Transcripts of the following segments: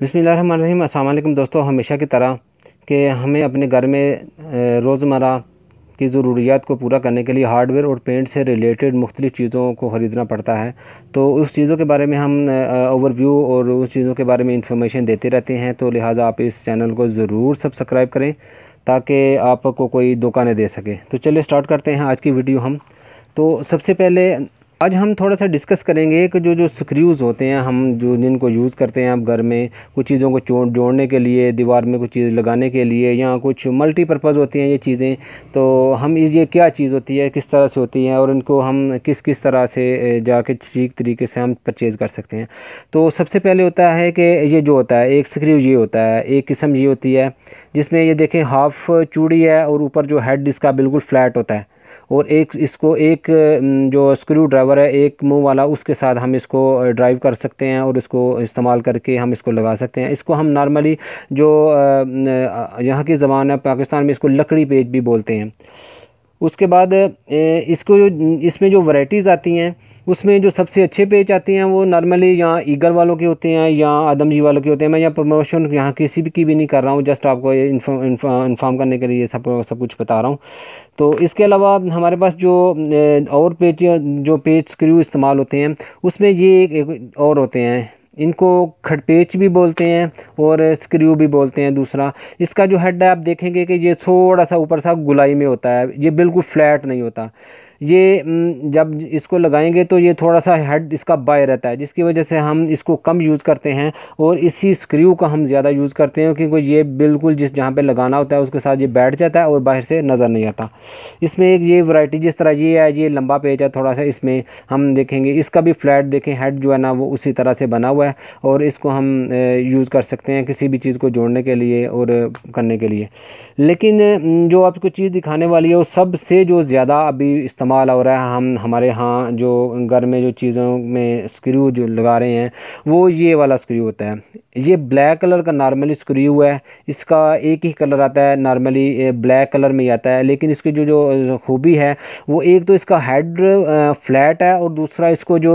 बिसमीम अल्लाम दोस्तों हमेशा की तरह कि हमें अपने घर में रोज़मर्रा की ज़रूरियात को पूरा करने के लिए हार्डवेयर और पेंट से रिलेटेड मुख्तलिफ़ चीज़ों को ख़रीदना पड़ता है तो उस चीज़ों के बारे में हम ओवरव्यू और उस चीज़ों के बारे में इंफॉर्मेशन देते रहते हैं तो लिहाजा आप इस चैनल को ज़रूर सब्सक्राइब करें ताकि आपको कोई दुकानें दे सके तो चलिए स्टार्ट करते हैं आज की वीडियो हम तो सबसे पहले आज हम थोड़ा सा डिस्कस करेंगे कि जो जो स्क्रूज़ होते हैं हम जो जिनको यूज़ करते हैं आप घर में कुछ चीज़ों को जोड़ने के लिए दीवार में कुछ चीज़ लगाने के लिए या कुछ मल्टीपर्पज़ होती हैं ये चीज़ें तो हम ये क्या चीज़ होती है किस तरह से होती है और इनको हम किस किस तरह से जाके ठीक तरीके से हम परचेज़ कर सकते हैं तो सबसे पहले होता है कि ये जो होता है एक स्क्रू ये होता है एक किस्म ये होती है जिसमें ये देखें हाफ़ चूड़ी है और ऊपर जो हेड इसका बिल्कुल फ्लैट होता है और एक इसको एक जो स्क्रू ड्राइवर है एक मुंह वाला उसके साथ हम इसको ड्राइव कर सकते हैं और इसको इस्तेमाल करके हम इसको लगा सकते हैं इसको हम नॉर्मली जो यहाँ की ज़बान है पाकिस्तान में इसको लकड़ी पेज भी बोलते हैं उसके बाद इसको इसमें जो वैराइटीज़ आती हैं उसमें जो सबसे अच्छे पेज आते हैं वो नॉर्मली यहाँ ईगल वालों के होते हैं या आदम जी वालों के होते हैं मैं यहाँ प्रमोशन यहाँ किसी भी की भी नहीं कर रहा हूँ जस्ट आपको ये इन्फॉर्म करने के लिए सब सब कुछ बता रहा हूँ तो इसके अलावा हमारे पास जो और पेज जो पेज स्क्रू इस्तेमाल होते हैं उसमें ये एक और होते हैं इनको खड़पेच भी बोलते हैं और स्क्रू भी बोलते हैं दूसरा इसका जो हेड है आप देखेंगे कि ये थोड़ा सा ऊपर सा गुलाई में होता है ये बिल्कुल फ्लैट नहीं होता ये जब इसको लगाएंगे तो ये थोड़ा सा हेड इसका बाय रहता है जिसकी वजह से हम इसको कम यूज़ करते हैं और इसी स्क्रू का हम ज़्यादा यूज़ करते हैं क्योंकि ये बिल्कुल जिस जहाँ पे लगाना होता है उसके साथ ये बैठ जाता है और बाहर से नज़र नहीं आता इसमें एक ये वैरायटी जिस तरह ये है ये लंबा पेज है थोड़ा सा इसमें हम देखेंगे इसका भी फ्लैट देखें हेड जो है ना वो उसी तरह से बना हुआ है और इसको हम यूज़ कर सकते हैं किसी भी चीज़ को जोड़ने के लिए और करने के लिए लेकिन जो आपको चीज़ दिखाने वाली है वो सबसे जो ज़्यादा अभी इस्तेमाल इस्तेमाल हो रहा है हम हमारे यहाँ जो घर में जो चीज़ों में स्क्रू जो लगा रहे हैं वो ये वाला स्क्रू होता है ये ब्लैक कलर का नॉर्मली स्क्रू है इसका एक ही कलर आता है नॉर्मली ब्लैक कलर में ही आता है लेकिन इसकी जो जो खूबी है वो एक तो इसका हेड फ्लैट है और दूसरा इसको जो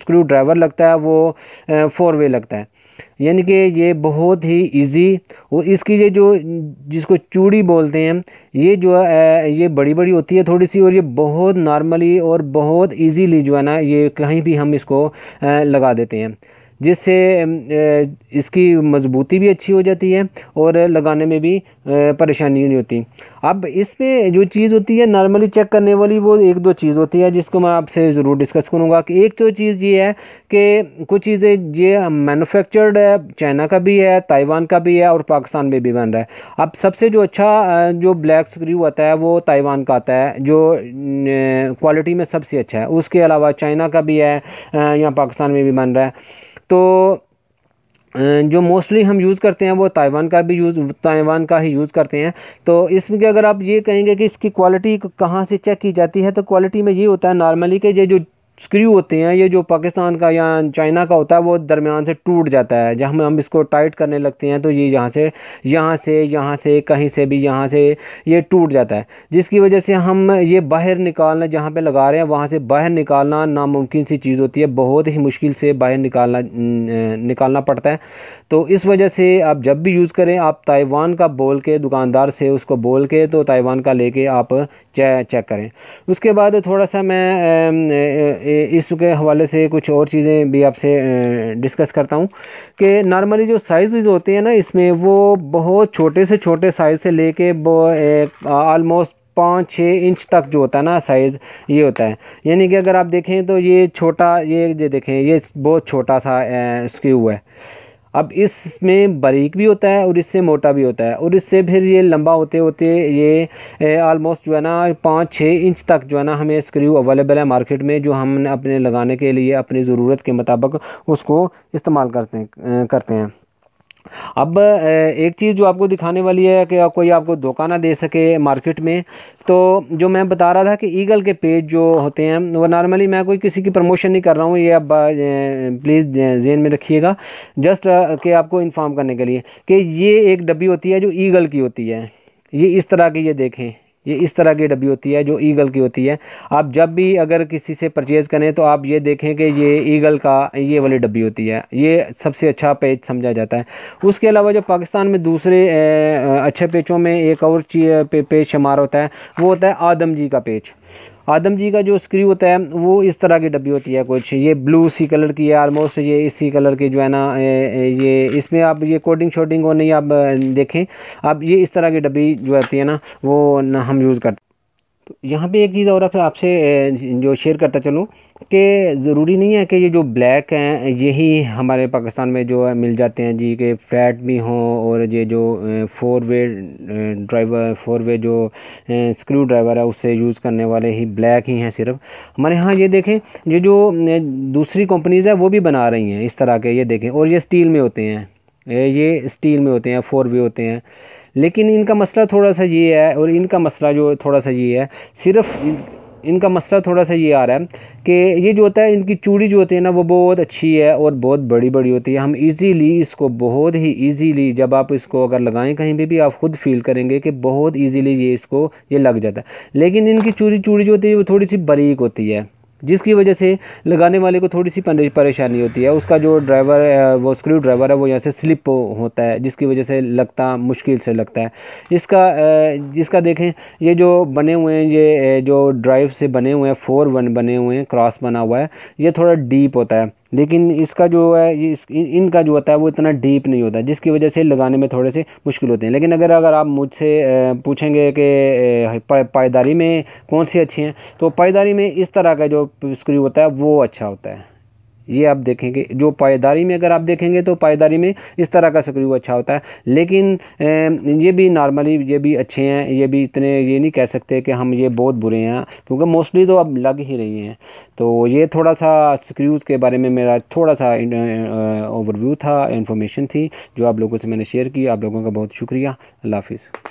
स्क्रू ड्राइवर लगता है वो फोर वे लगता है यानी कि ये बहुत ही इजी और इसकी ये जो जिसको चूड़ी बोलते हैं ये जो है ये बड़ी बड़ी होती है थोड़ी सी और ये बहुत नॉर्मली और बहुत इजीली जो है ना ये कहीं भी हम इसको लगा देते हैं जिससे इसकी मज़बूती भी अच्छी हो जाती है और लगाने में भी परेशानी नहीं होती अब इसमें जो चीज़ होती है नॉर्मली चेक करने वाली वो एक दो चीज़ होती है जिसको मैं आपसे ज़रूर डिस्कस करूँगा कि एक तो चीज़ ये है कि कुछ चीज़ें ये मैनुफेक्चर्ड है चाइना का भी है ताइवान का भी है और पाकिस्तान में भी बन रहा है अब सबसे जो अच्छा जो ब्लैक स्क्रू आता है वो ताइवान का आता है जो क्वालिटी में सबसे अच्छा है उसके अलावा चाइना का भी है या पाकिस्तान में भी बन रहा है तो जो मोस्टली हम यूज़ करते हैं वो ताइवान का भी यूज़ ताइवान का ही यूज़ करते हैं तो इसमें अगर आप ये कहेंगे कि इसकी क्वालिटी कहाँ से चेक की जाती है तो क्वालिटी में ये होता है नॉर्मली कि ये जो स्क्रू होते हैं ये जो पाकिस्तान का या चाइना का होता है वो दरमियान से टूट जाता है जब हम हम इसको टाइट करने लगते हैं तो ये यहाँ से यहाँ से यहाँ से कहीं से भी यहाँ से ये टूट जाता है जिसकी वजह से हम ये बाहर निकालना जहाँ पे लगा रहे हैं वहाँ से बाहर निकालना नामुमकिन सी चीज़ होती है बहुत ही मुश्किल से बाहर निकालना निकालना पड़ता है तो इस वजह से आप जब भी यूज़ करें आप ताइवान का बोल के दुकानदार से उसको बोल के तो ताइवान का ले आप चेक करें उसके बाद थोड़ा सा मैं इसके हवाले से कुछ और चीज़ें भी आपसे डिस्कस करता हूँ कि नॉर्मली जो साइज़ होते हैं ना इसमें वो बहुत छोटे से छोटे साइज़ से लेके आलमोस्ट पाँच छः इंच तक जो होता है ना साइज़ ये होता है यानी कि अगर आप देखें तो ये छोटा ये ये देखें ये बहुत छोटा सा स्क्यू है अब इसमें बारीक भी होता है और इससे मोटा भी होता है और इससे फिर ये लंबा होते होते ये आलमोस्ट जो है ना पाँच छः इंच तक जो है ना हमें स्क्रू अवेलेबल है मार्केट में जो हम अपने लगाने के लिए अपनी ज़रूरत के मुताबिक उसको इस्तेमाल करते हैं करते हैं अब एक चीज़ जो आपको दिखाने वाली है कि कोई आपको धोखा ना दे सके मार्केट में तो जो मैं बता रहा था कि ईगल के पेज जो होते हैं वो नॉर्मली मैं कोई किसी की प्रमोशन नहीं कर रहा हूँ ये अब प्लीज़ जेन में रखिएगा जस्ट के आपको इन्फॉर्म करने के लिए कि ये एक डब्बी होती है जो ईगल की होती है ये इस तरह की ये देखें ये इस तरह की डब्बी होती है जो ईगल की होती है आप जब भी अगर किसी से परचेज़ करें तो आप ये देखें कि ये ईगल का ये वाली डब्बी होती है ये सबसे अच्छा पेज समझा जाता है उसके अलावा जो पाकिस्तान में दूसरे अच्छे पेजों में एक और पेज शुमार होता है वो होता है आदम जी का पेज आदम जी का जो स्क्रू होता है वो इस तरह की डब्बी होती है कुछ ये ब्लू सी कलर की है आलमोस्ट ये इसी कलर की जो है ना ये इसमें आप ये कोडिंग शोडिंग वो नहीं आप देखें आप ये इस तरह की डब्बी जो होती है ना वो ना हम यूज़ करते यहाँ पे एक चीज़ और आपसे जो शेयर करता चलूँ कि ज़रूरी नहीं है कि ये जो ब्लैक हैं यही हमारे पाकिस्तान में जो है मिल जाते हैं जी के फ्लैट भी हों और ये जो four way driver four way जो स्क्रू ड्राइवर है उससे यूज़ करने वाले ही ब्लैक ही हैं सिर्फ हमारे यहाँ ये देखें ये जो दूसरी कंपनीज़ है वो भी बना रही हैं इस तरह के ये देखें और ये स्टील में होते हैं ये स्टील में होते हैं फोर वे होते हैं लेकिन इनका मसला थोड़ा सा ये है और इनका मसला जो थोड़ा सा ये है सिर्फ इनका मसला थोड़ा सा ये आ रहा है कि ये जो होता है इनकी चूड़ी जो होती है ना वो बहुत अच्छी है और बहुत बड़ी बड़ी होती है हम इजीली इसको बहुत ही इजीली जब आप इसको अगर लगाएं कहीं भी भी आप ख़ुद फील करेंगे कि बहुत इजीली ये इसको ये लग जाता है लेकिन इनकी चूड़ी चूड़ी जो होती है वो थोड़ी सी बारीक होती है जिसकी वजह से लगाने वाले को थोड़ी सी परेशानी होती है उसका जो ड्राइवर है वो स्क्रू ड्राइवर है वो यहाँ से स्लिप होता है जिसकी वजह से लगता मुश्किल से लगता है इसका जिसका देखें ये जो बने हुए हैं ये जो ड्राइव से बने हुए हैं फोर वन बने हुए हैं क्रॉस बना हुआ है ये थोड़ा डीप होता है लेकिन इसका जो है ये इस, इनका जो होता है वो इतना डीप नहीं होता जिसकी वजह से लगाने में थोड़े से मुश्किल होते हैं लेकिन अगर अगर आप मुझसे पूछेंगे कि पायदारी में कौन सी अच्छी हैं तो पायदारी में इस तरह का जो स्क्रू होता है वो अच्छा होता है ये आप देखेंगे जो पायदारी में अगर आप देखेंगे तो पायदारी में इस तरह का स्क्रू अच्छा होता है लेकिन ये भी नॉर्मली ये भी अच्छे हैं ये भी इतने ये नहीं कह सकते कि हम ये बहुत बुरे हैं क्योंकि मोस्टली तो अब लग ही रही हैं तो ये थोड़ा सा स्क्रूज़ के बारे में मेरा थोड़ा सा ओवरव्यू था इन्फॉर्मेशन थी जो आप लोगों से मैंने शेयर की आप लोगों का बहुत शुक्रिया अल्लाह हाफिज़